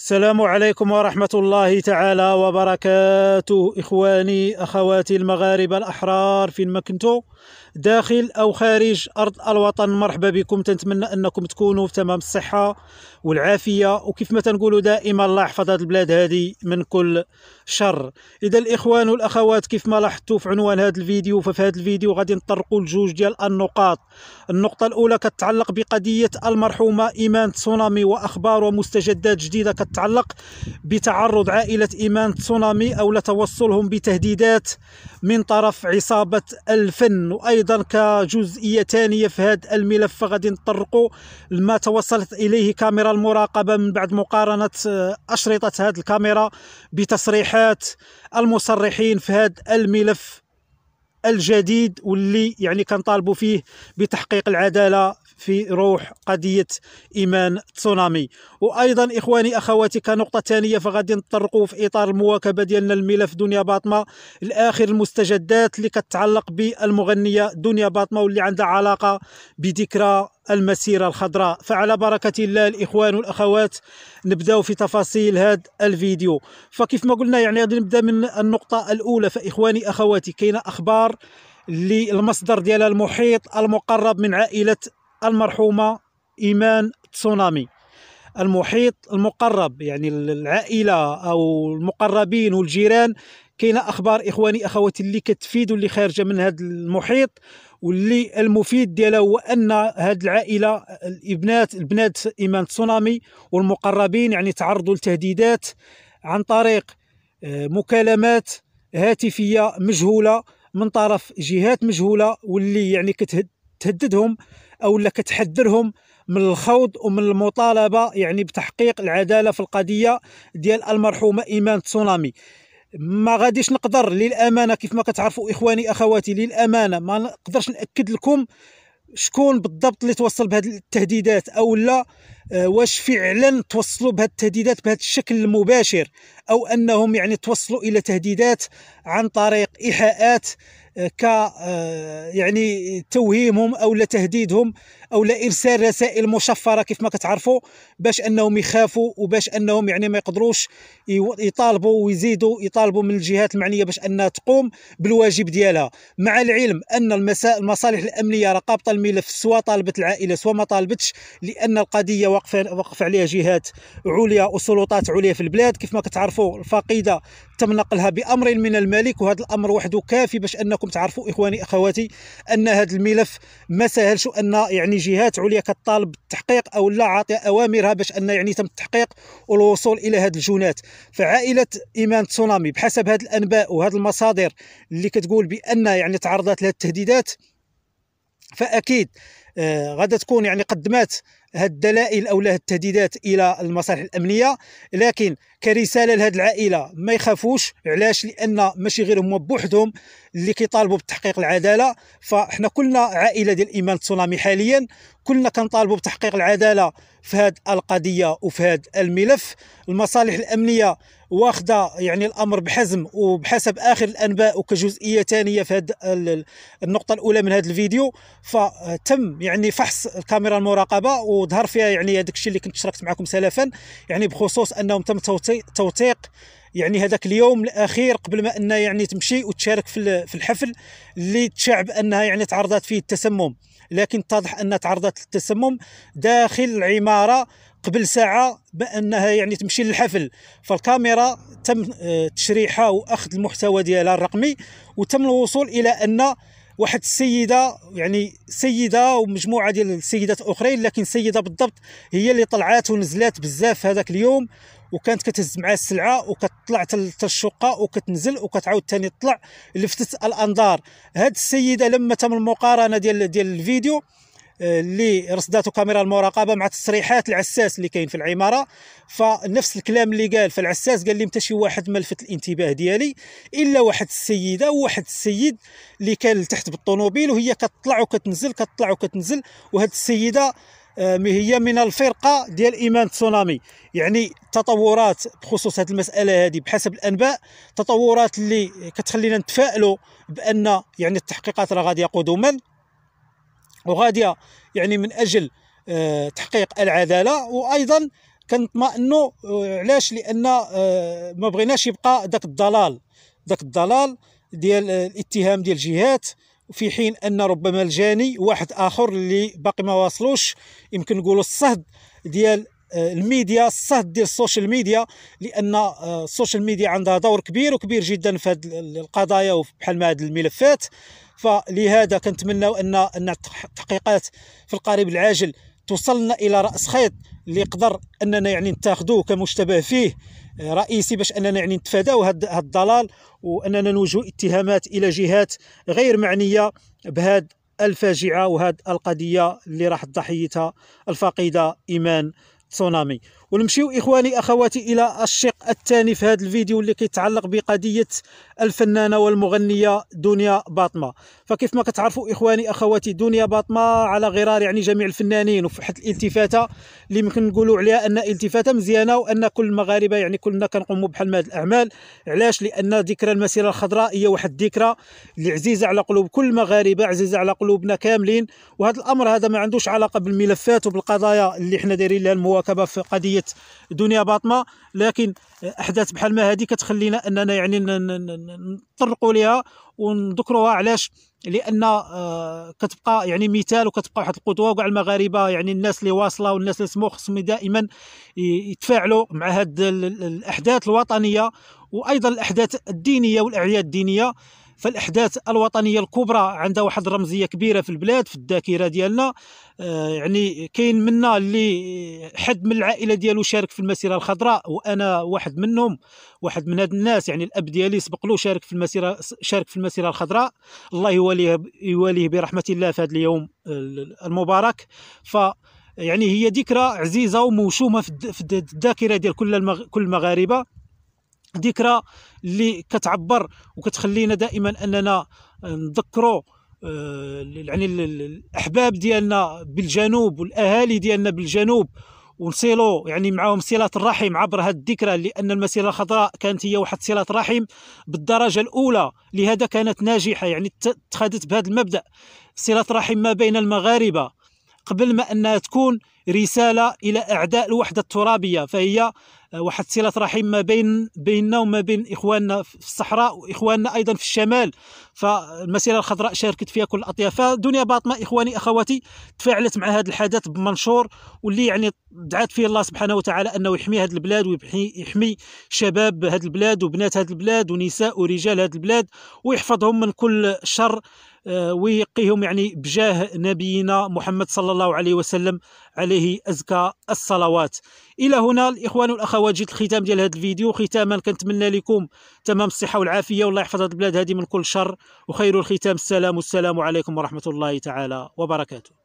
السلام عليكم ورحمة الله تعالى وبركاته إخواني أخواتي المغاربة الأحرار فين ما كنتو داخل أو خارج أرض الوطن مرحبا بكم تنتمنى أنكم تكونوا في تمام الصحة والعافية وكيف ما تنقولوا دائما الله يحفظ هذه البلاد هذه من كل شر إذا الإخوان والأخوات كيف ما لاحظتوا في عنوان هذا الفيديو ففي هذا الفيديو غادي نطرقوا لجوج ديال النقاط النقطة الأولى كتعلق بقضية المرحومة إيمان تسونامي وأخبار ومستجدات جديدة كت تتعلق بتعرض عائلة إيمان تسونامي أو لتوصلهم بتهديدات من طرف عصابة الفن وأيضا كجزئية ثانية في هذا الملف غادي نطرقوا لما توصلت إليه كاميرا المراقبة من بعد مقارنة آه، أشرطة هذه الكاميرا بتصريحات المصرحين في هذا الملف الجديد واللي يعني كنطالبوا فيه بتحقيق العداله في روح قضية إيمان تسونامي وأيضا إخواني أخواتي كنقطة ثانية فغادي نطرقوا في إطار المواكبة ديالنا الملف دنيا باطمة لآخر المستجدات اللي كتعلق بالمغنية دنيا باطمة واللي عندها علاقة بذكرى المسيرة الخضراء فعلى بركة الله الإخوان والأخوات نبدأ في تفاصيل هذا الفيديو فكيف ما قلنا يعني غادي نبدأ من النقطة الأولى فإخواني أخواتي كاينة أخبار للمصدر ديالها المحيط المقرب من عائلة المرحومة إيمان تسونامي المحيط المقرب يعني العائلة أو المقربين والجيران كاين اخبار اخواني اخواتي اللي كتفيد واللي خارجه من هذا المحيط واللي المفيد ديالها هو ان هذه العائله الابنات البنات ايمان تسونامي والمقربين يعني تعرضوا لتهديدات عن طريق آه، مكالمات هاتفيه مجهوله من طرف جهات مجهوله واللي يعني كتهد كتهددهم او لا كتحذرهم من الخوض ومن المطالبه يعني بتحقيق العداله في القضيه ديال المرحومه ايمان تسونامي ما غاديش نقدر للامانه كيف ما كتعرفوا اخواني اخواتي للامانه ما نقدرش ناكد لكم شكون بالضبط اللي توصل بهذه التهديدات او لا آه، واش فعلا توصلوا بهذه التهديدات بهذا الشكل المباشر او انهم يعني توصلوا الى تهديدات عن طريق ايحاءات ك آه، يعني توهيمهم او لا تهديدهم او لا ارسال رسائل مشفره كيف ما كتعرفوا باش انهم يخافوا وباش انهم يعني ما يقدروش يطالبوا ويزيدوا يطالبوا من الجهات المعنيه باش انها تقوم بالواجب ديالها مع العلم ان المصالح الامنيه رقابه الملف سواء طالبت العائله سواء ما طالبتش لان القضيه واقفه واقف عليها جهات عليا وسلطات عليا في البلاد كيف ما كتعرفوا الفقيده تم نقلها بامر من الملك وهذا الامر وحده كافي باش انكم تعرفوا اخواني اخواتي ان هذا الملف ما سهلش ان يعني جهات عليا كطالب بالتحقيق او لا عاطيه اوامرها باش ان يعني تم التحقيق والوصول الى هذه الجنات فعائله ايمان تسونامي بحسب هذه الانباء وهذه المصادر اللي كتقول بان يعني تعرضت لهذه التهديدات فاكيد آه غادا تكون يعني قدمات هاد الدلائل او التهديدات الى المصالح الامنيه لكن كرساله لهذه العائله ما يخافوش علاش لان ماشي غير هما بوحدهم اللي كيطالبوا بتحقيق العداله فاحنا كلنا عائله ديال ايمان تسونامي حاليا كلنا كنطالبوا بتحقيق العداله في هذه القضيه وفي هذا الملف المصالح الامنيه واخده يعني الامر بحزم وبحسب اخر الانباء وكجزئيه ثانيه في هذه النقطه الاولى من هذا الفيديو فتم يعني فحص الكاميرا المراقبه وظهر فيها يعني هذاك الشيء اللي كنت شاركت معكم سلفا يعني بخصوص انهم تم توثيق توثيق يعني هذاك اليوم الاخير قبل ما انها يعني تمشي وتشارك في في الحفل اللي تشعب انها يعني تعرضت فيه التسمم لكن اتضح انها تعرضت للتسمم داخل العماره قبل ساعه بانها يعني تمشي للحفل فالكاميرا تم آه، تشريحها واخذ المحتوى ديالها الرقمي وتم الوصول الى ان واحد السيده يعني سيده ومجموعه ديال السيدات اخرين لكن سيده بالضبط هي اللي طلعات ونزلات بزاف هذاك اليوم وكانت كتهز معاه السلعه وكتطلع حتى الشقه وكتنزل وكتعاود ثاني تطلع لفتت الانظار هاد السيده لما تم المقارنه ديال ديال الفيديو آه، اللي رصدته كاميرا المراقبه مع تصريحات العساس اللي كاين في العماره فنفس الكلام اللي قال فالعساس قال لي حتى شي واحد ما لفت الانتباه ديالي الا واحد السيده وواحد السيد اللي كان لتحت بالطوموبيل وهي كتطلع وكتنزل كتطلع وكتنزل وهاد السيده آه، هي من الفرقه ديال ايمان تسونامي يعني تطورات بخصوص هذه المساله هذه بحسب الانباء تطورات اللي كتخلينا نتفائلوا بان يعني التحقيقات راه غاديه قدما وغاديه يعني من اجل آه، تحقيق العداله وايضا كنطمئنوا آه، علاش لان ما بغيناش يبقى ذاك الضلال ذاك الضلال ديال الاتهام ديال الجهات في حين ان ربما الجاني واحد اخر اللي باقي ما واصلوش يمكن نقولوا الصهد ديال آه، الميديا الصهد ديال السوشيال ميديا لان آه، السوشيال ميديا عندها دور كبير وكبير جدا في هذه القضايا وبحال ما هذه الملفات فلهذا كنتمنى ان ان التحقيقات في القريب العاجل توصلنا الى راس خيط اللي يقدر اننا يعني نتاخذوه كمشتبه فيه رئيسي باش اننا يعني نتفاداو هذا الضلال واننا نوجه اتهامات الى جهات غير معنيه بهاد الفاجعه وهاد القضيه اللي راح ضحيتها الفقيده ايمان تسونامي ونمشيو اخواني اخواتي الى الشق الثاني في هذا الفيديو اللي كيتعلق بقضيه الفنانه والمغنيه دنيا باطمه فكيف ما كتعرفوا اخواني اخواتي دنيا باطمه على غرار يعني جميع الفنانين وفحت الالتفاته اللي ممكن نقولوا عليها ان التفاته مزيانه وان كل المغاربه يعني كلنا كنقوموا بحال هذه الاعمال علاش لان ذكرى المسيره الخضراء هي واحد الذكرى اللي عزيزه على قلوب كل المغاربه عزيزه على قلوبنا كاملين وهذا الامر هذا ما عندوش علاقه بالملفات وبالقضايا اللي حنا دايرين لها المواكبه في قضيه عمليه دنيا باطمه لكن احداث بحال ما هذه كتخلينا اننا يعني نطرقوا ليها ونذكروها علاش لان آه، كتبقى يعني مثال وكتبقى واحد القدوه وكاع المغاربه يعني الناس اللي واصله والناس اللي سمو خصهم دائما يتفاعلوا مع هذه الاحداث الوطنيه وايضا الاحداث الدينيه والاعياد الدينيه فالاحداث الوطنيه الكبرى عندها واحد الرمزيه كبيره في البلاد في الذاكره ديالنا آه، يعني كاين منا اللي حد من العائله ديالو شارك في المسيره الخضراء وانا واحد منهم واحد من هاد الناس يعني الاب ديالي سبق له شارك في المسيره شارك في المسيره الخضراء الله يواليه يواليه برحمه الله في هذا اليوم المبارك ف يعني هي ذكرى عزيزه وموشومه في الذاكره ديال كل كل المغاربه ذكرى اللي كتعبر وكتخلينا دائما اننا نذكروا آه، يعني الاحباب ديالنا بالجنوب والاهالي ديالنا بالجنوب ونصيلوا يعني معاهم صله الرحم عبر هذه الذكرى لان المسيره الخضراء كانت هي واحد صله رحم بالدرجه الاولى لهذا كانت ناجحه يعني اتخذت بهذا المبدا صله رحم ما بين المغاربه قبل ما انها تكون رسالة إلى أعداء الوحدة الترابية فهي آه، واحد صلة رحم ما بين بيننا وما بين إخواننا في الصحراء وإخواننا أيضا في الشمال فالمسيرة الخضراء شاركت فيها كل الأطياف فدنيا باطمة إخواني أخواتي تفاعلت مع هذا الحدث بمنشور واللي يعني دعات فيه الله سبحانه وتعالى أنه يحمي هذه البلاد ويحمي شباب هذه البلاد وبنات هذه البلاد ونساء ورجال هذه البلاد ويحفظهم من كل شر آه، ويقيهم يعني بجاه نبينا محمد صلى الله عليه وسلم عليه عليه أزكى الصلوات إلى هنا الإخوان والأخوات جيت الختام ديال هذا الفيديو ختاما كنتمنى لكم تمام الصحة والعافية والله يحفظ هذه البلاد هذه من كل شر وخير الختام السلام والسلام عليكم ورحمة الله تعالى وبركاته